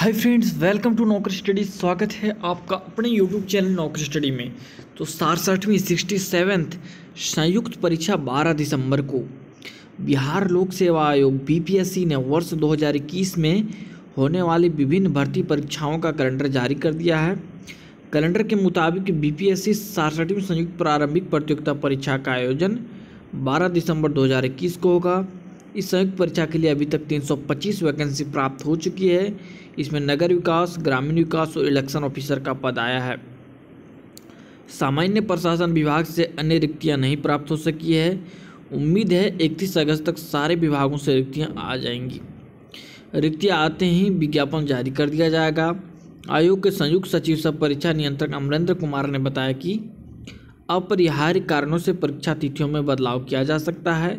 hi friends welcome to Naukri study स्वागत है आपका अपने यूट्यूब चैनल नौकरी स्टडी में तो सड़सठवीं सिक्सटी सेवेंथ संयुक्त परीक्षा 12 दिसंबर को बिहार लोक सेवा आयोग बीपीएससी ने वर्ष 2021 में होने वाली विभिन्न भर्ती परीक्षाओं का कैलेंडर जारी कर दिया है कैलेंडर के मुताबिक बी बीपीएससी साड़सठवीं संयुक्त प्रारंभिक प्रतियोगिता परीक्षा का आयोजन बारह दिसंबर दो को होगा इस संयुक्त परीक्षा के लिए अभी तक 325 वैकेंसी प्राप्त हो चुकी है इसमें नगर विकास ग्रामीण विकास और इलेक्शन ऑफिसर का पद आया है सामान्य प्रशासन विभाग से अन्य रिक्तियां नहीं प्राप्त हो सकी है उम्मीद है इकतीस अगस्त तक सारे विभागों से रिक्तियाँ आ जाएंगी रिक्तियाँ आते ही विज्ञापन जारी कर दिया जाएगा आयोग के संयुक्त सचिव सह परीक्षा नियंत्रक अमरेंद्र कुमार ने बताया कि अपरिहार्य कारणों से परीक्षा तिथियों में बदलाव किया जा सकता है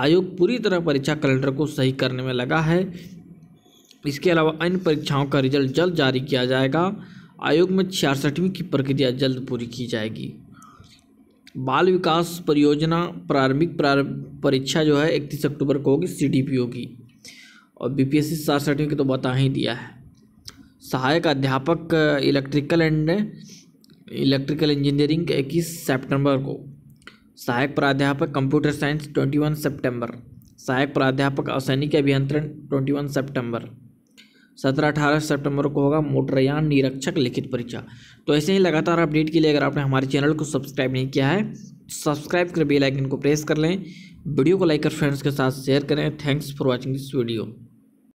आयोग पूरी तरह परीक्षा कैलेंडर को सही करने में लगा है इसके अलावा अन्य परीक्षाओं का रिजल्ट जल्द जारी किया जाएगा आयोग में छियासठवीं की प्रक्रिया जल्द पूरी की जाएगी बाल विकास परियोजना प्रारंभिक परीक्षा जो है इकतीस अक्टूबर को होगी सी डी पी की और बी पी एस सी सड़सठवीं की तो बता ही दिया है सहायक अध्यापक इलेक्ट्रिकल एंड इलेक्ट्रिकल इंजीनियरिंग इक्कीस सेप्टेम्बर को सहायक प्राध्यापक कंप्यूटर साइंस 21 सितंबर सहायक प्राध्यापक असैनिक अभियंत्रण 21 सितंबर 17-18 सितंबर को होगा मोटरयान निरीक्षक लिखित परीक्षा तो ऐसे ही लगातार अपडेट के लिए अगर आपने हमारे चैनल को सब्सक्राइब नहीं किया है तो सब्सक्राइब कर बेलाइकन को प्रेस कर लें वीडियो को लाइक कर फ्रेंड्स के साथ शेयर करें thanks for watching this video